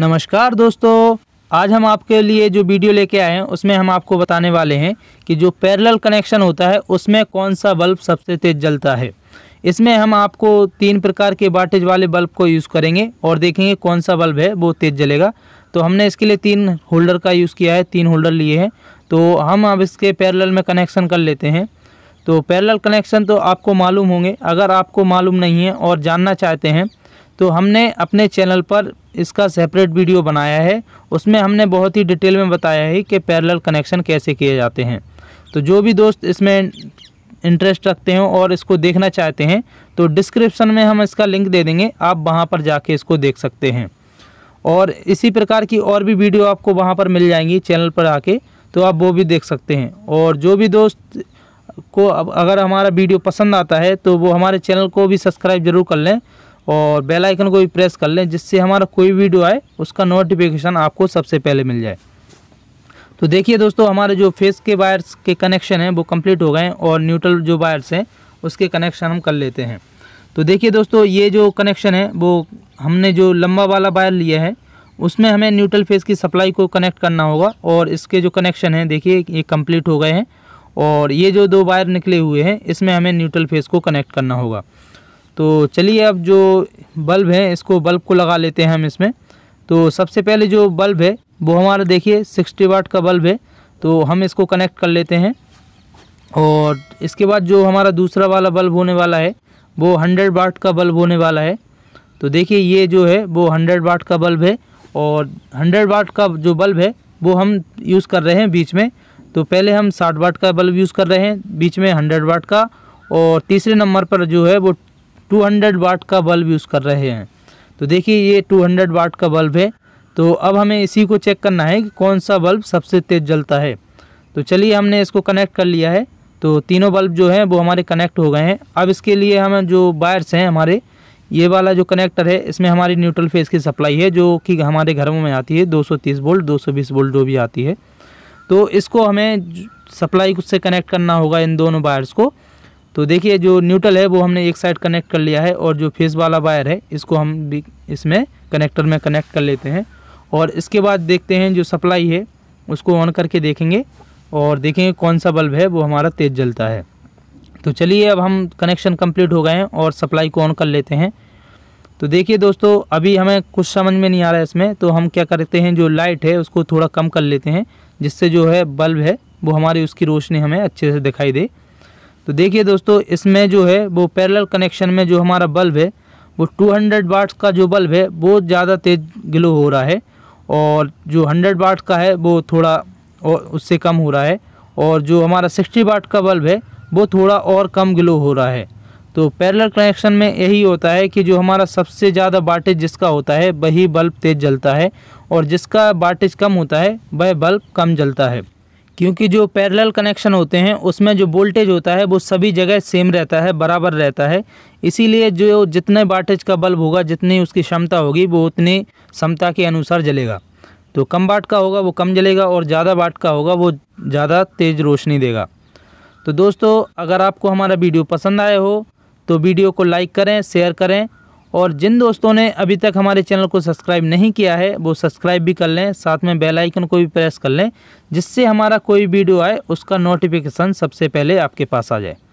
नमस्कार दोस्तों आज हम आपके लिए जो वीडियो लेके आए हैं उसमें हम आपको बताने वाले हैं कि जो पैरेलल कनेक्शन होता है उसमें कौन सा बल्ब सबसे तेज़ जलता है इसमें हम आपको तीन प्रकार के वाटेज वाले बल्ब को यूज़ करेंगे और देखेंगे कौन सा बल्ब है वो तेज़ जलेगा तो हमने इसके लिए तीन होल्डर का यूज़ किया है तीन होल्डर लिए हैं तो हम अब इसके पैरेलल में कनेक्शन कर लेते हैं तो पैरेलल कनेक्शन तो आपको मालूम होंगे अगर आपको मालूम नहीं है और जानना चाहते हैं तो हमने अपने चैनल पर इसका सेपरेट वीडियो बनाया है उसमें हमने बहुत ही डिटेल में बताया है कि पैरेलल कनेक्शन कैसे किए जाते हैं तो जो भी दोस्त इसमें इंटरेस्ट रखते हो और इसको देखना चाहते हैं तो डिस्क्रिप्शन में हम इसका लिंक दे देंगे आप वहाँ पर जाके इसको देख सकते हैं और इसी प्रकार की और भी वीडियो आपको वहाँ पर मिल जाएंगी चैनल पर आके तो आप वो भी देख सकते हैं और जो भी दोस्त को अब अगर हमारा वीडियो पसंद आता है तो वो हमारे चैनल को भी सब्सक्राइब जरूर कर लें और बेल आइकन को भी प्रेस कर लें जिससे हमारा कोई वीडियो आए उसका नोटिफिकेशन आपको सबसे पहले मिल जाए तो देखिए दोस्तों हमारे जो फेस के वायर्स के कनेक्शन हैं वो कंप्लीट हो गए हैं और न्यूट्रल जो वायर्स हैं उसके कनेक्शन हम कर लेते हैं तो देखिए दोस्तों ये जो कनेक्शन है वो हमने जो लंबा वाला वायर लिया है उसमें हमें न्यूट्रल फेस की सप्लाई को कनेक्ट करना होगा और इसके जो कनेक्शन हैं देखिए ये कम्प्लीट हो गए हैं और ये जो दो वायर निकले हुए हैं इसमें हमें न्यूट्रल फेस को कनेक्ट करना होगा तो चलिए अब जो बल्ब है इसको बल्ब को लगा लेते हैं हम इसमें तो सबसे पहले जो बल्ब है वो हमारा देखिए सिक्सटी वाट का बल्ब है तो हम इसको कनेक्ट कर लेते हैं और इसके बाद जो हमारा दूसरा वाला बल्ब होने वाला है वो हंड्रेड वाट का बल्ब होने वाला है तो देखिए ये जो है वो हंड्रेड वाट का बल्ब है और हंड्रेड वाट का जो बल्ब है वो हम यूज़ कर रहे हैं बीच में तो पहले हम साठ वाट का बल्ब यूज़ कर रहे हैं बीच में हंड्रेड वाट का और तीसरे नंबर पर जो है वो 200 वाट का बल्ब यूज़ कर रहे हैं तो देखिए ये 200 वाट का बल्ब है तो अब हमें इसी को चेक करना है कि कौन सा बल्ब सबसे तेज़ जलता है तो चलिए हमने इसको कनेक्ट कर लिया है तो तीनों बल्ब जो हैं वो हमारे कनेक्ट हो गए हैं अब इसके लिए हम जो वायर्स हैं हमारे ये वाला जो कनेक्टर है इसमें हमारी न्यूट्रल फेस की सप्लाई है जो कि हमारे घरों में आती है 230 वोल्ट 220 वोल्ट जो भी आती है तो इसको हमें सप्लाई से कनेक्ट करना होगा इन दोनों वायर्स को तो देखिए जो न्यूट्रल है वो हमने एक साइड कनेक्ट कर लिया है और जो फेस वाला वायर है इसको हम भी इसमें कनेक्टर में कनेक्ट कर लेते हैं और इसके बाद देखते हैं जो सप्लाई है उसको ऑन करके देखेंगे और देखेंगे कौन सा बल्ब है वो हमारा तेज़ जलता है तो चलिए अब हम कनेक्शन कंप्लीट हो गए हैं और सप्लाई को ऑन कर लेते हैं तो देखिए दोस्तों अभी हमें कुछ समझ में नहीं आ रहा है इसमें तो हम क्या करते हैं जो लाइट है उसको थोड़ा कम कर लेते हैं जिससे जो है बल्ब है वो हमारी उसकी रोशनी हमें अच्छे से दिखाई दे तो देखिए दोस्तों इसमें जो है वो पैरेलल कनेक्शन में जो हमारा बल्ब है वो 200 हंड्रेड वाट्स का जो बल्ब है वो ज़्यादा तेज़ ग्लो हो रहा है और जो 100 वाट का है वो थोड़ा और उससे कम हो रहा है और जो हमारा 60 वाट का बल्ब है वो थोड़ा और कम ग्लो हो रहा है तो पैरेलल कनेक्शन में यही होता है कि जो हमारा सबसे ज़्यादा बाटेज जिसका होता है वही बल्ब तेज़ जलता है और जिसका बाटेज कम होता है वह बल्ब कम जलता है क्योंकि जो पैरेलल कनेक्शन होते हैं उसमें जो वोल्टेज होता है वो सभी जगह सेम रहता है बराबर रहता है इसीलिए जो जितने वाटेज का बल्ब होगा जितनी उसकी क्षमता होगी वो उतनी क्षमता के अनुसार जलेगा तो कम वाट का होगा वो कम जलेगा और ज़्यादा वाट का होगा वो ज़्यादा तेज़ रोशनी देगा तो दोस्तों अगर आपको हमारा वीडियो पसंद आया हो तो वीडियो को लाइक करें शेयर करें और जिन दोस्तों ने अभी तक हमारे चैनल को सब्सक्राइब नहीं किया है वो सब्सक्राइब भी कर लें साथ में बेल आइकन को भी प्रेस कर लें जिससे हमारा कोई वीडियो आए उसका नोटिफिकेशन सबसे पहले आपके पास आ जाए